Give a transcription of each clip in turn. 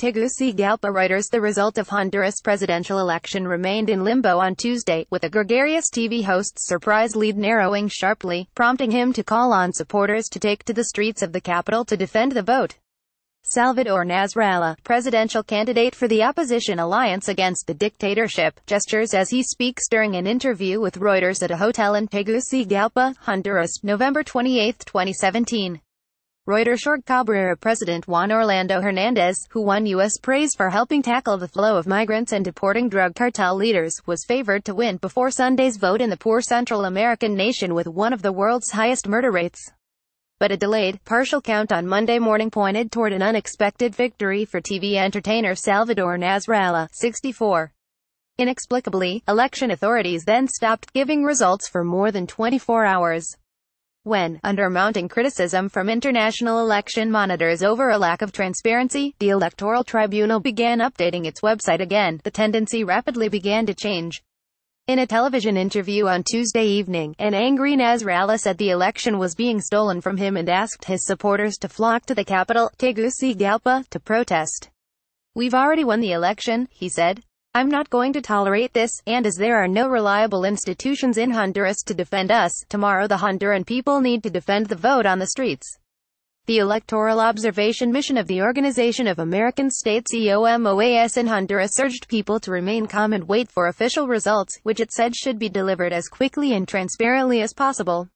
Tegucigalpa writers The result of Honduras presidential election remained in limbo on Tuesday, with a gregarious TV host's surprise lead narrowing sharply, prompting him to call on supporters to take to the streets of the capital to defend the vote. Salvador Nasralla, presidential candidate for the opposition alliance against the dictatorship, gestures as he speaks during an interview with Reuters at a hotel in Tegucigalpa, Honduras, November 28, 2017. Reuters short Cabrera president Juan Orlando Hernandez, who won U.S. praise for helping tackle the flow of migrants and deporting drug cartel leaders, was favored to win before Sunday's vote in the poor Central American nation with one of the world's highest murder rates. But a delayed, partial count on Monday morning pointed toward an unexpected victory for TV entertainer Salvador Nasralla, 64. Inexplicably, election authorities then stopped giving results for more than 24 hours. When, under mounting criticism from international election monitors over a lack of transparency, the Electoral Tribunal began updating its website again, the tendency rapidly began to change. In a television interview on Tuesday evening, an angry Nasrallah said the election was being stolen from him and asked his supporters to flock to the capital, Tegucigalpa, to protest. We've already won the election, he said. I'm not going to tolerate this, and as there are no reliable institutions in Honduras to defend us, tomorrow the Honduran people need to defend the vote on the streets. The Electoral Observation Mission of the Organization of American States EOMOAS in Honduras urged people to remain calm and wait for official results, which it said should be delivered as quickly and transparently as possible.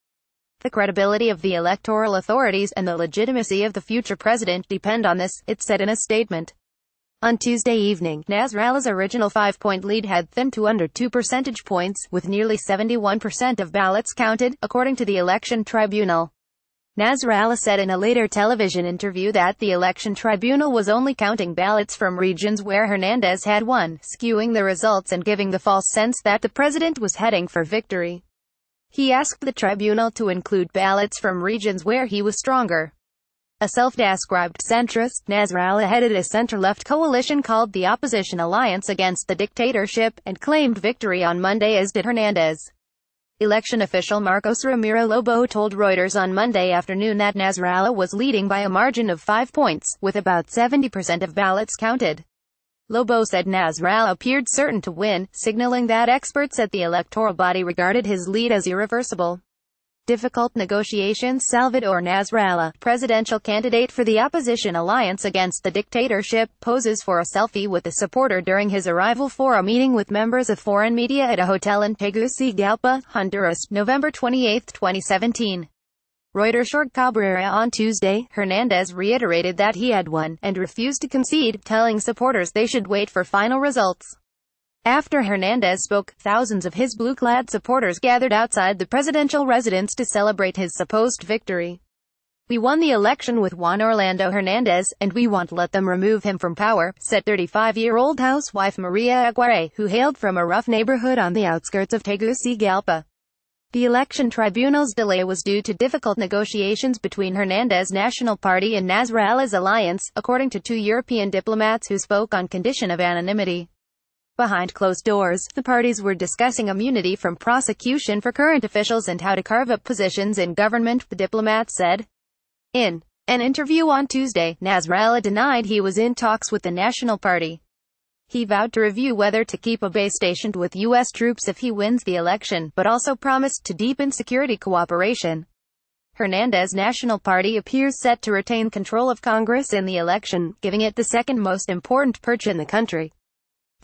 The credibility of the electoral authorities and the legitimacy of the future president depend on this, it said in a statement. On Tuesday evening, Nasrallah's original five-point lead had thinned to under two percentage points, with nearly 71% of ballots counted, according to the election tribunal. Nasrallah said in a later television interview that the election tribunal was only counting ballots from regions where Hernandez had won, skewing the results and giving the false sense that the president was heading for victory. He asked the tribunal to include ballots from regions where he was stronger. A self-described centrist, Nasrallah headed a center-left coalition called the Opposition Alliance Against the Dictatorship, and claimed victory on Monday as did Hernandez. Election official Marcos Ramiro Lobo told Reuters on Monday afternoon that Nasrallah was leading by a margin of five points, with about 70% of ballots counted. Lobo said Nasrallah appeared certain to win, signaling that experts at the electoral body regarded his lead as irreversible difficult negotiations Salvador Nasralla, presidential candidate for the opposition alliance against the dictatorship, poses for a selfie with a supporter during his arrival for a meeting with members of foreign media at a hotel in Tegucigalpa, Honduras, November 28, 2017. Reuters short Cabrera on Tuesday, Hernandez reiterated that he had won, and refused to concede, telling supporters they should wait for final results. After Hernandez spoke, thousands of his blue-clad supporters gathered outside the presidential residence to celebrate his supposed victory. We won the election with Juan Orlando Hernandez, and we won't let them remove him from power, said 35-year-old housewife Maria Aguirre, who hailed from a rough neighborhood on the outskirts of Tegucigalpa. The election tribunal's delay was due to difficult negotiations between Hernandez National Party and Nasrallah's alliance, according to two European diplomats who spoke on condition of anonymity. Behind closed doors, the parties were discussing immunity from prosecution for current officials and how to carve up positions in government, the diplomat said. In an interview on Tuesday, Nasrallah denied he was in talks with the National Party. He vowed to review whether to keep a base stationed with U.S. troops if he wins the election, but also promised to deepen security cooperation. Hernandez National Party appears set to retain control of Congress in the election, giving it the second most important perch in the country.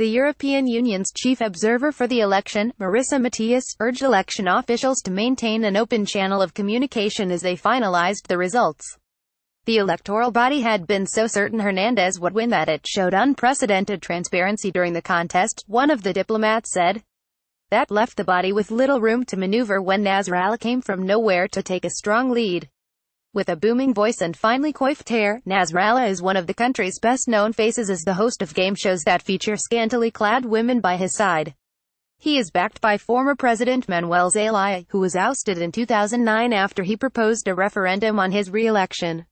The European Union's chief observer for the election, Marissa Matias, urged election officials to maintain an open channel of communication as they finalized the results. The electoral body had been so certain Hernandez would win that it showed unprecedented transparency during the contest, one of the diplomats said. That left the body with little room to maneuver when Nasrallah came from nowhere to take a strong lead. With a booming voice and finely coiffed hair, Nasrallah is one of the country's best-known faces as the host of game shows that feature scantily clad women by his side. He is backed by former President Manuel Zelaya, who was ousted in 2009 after he proposed a referendum on his re-election.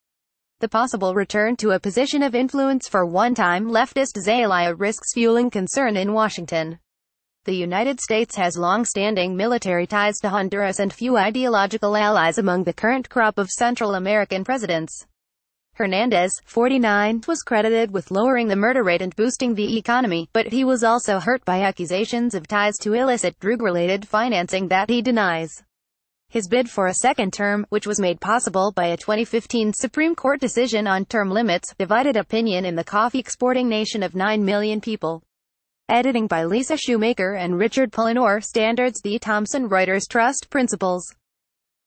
The possible return to a position of influence for one-time leftist Zelaya risks fueling concern in Washington. The United States has long-standing military ties to Honduras and few ideological allies among the current crop of Central American presidents. Hernandez, 49, was credited with lowering the murder rate and boosting the economy, but he was also hurt by accusations of ties to illicit drug-related financing that he denies. His bid for a second term, which was made possible by a 2015 Supreme Court decision on term limits, divided opinion in the coffee-exporting nation of 9 million people. Editing by Lisa Shoemaker and Richard Polinor. Standards The Thompson Reuters Trust Principles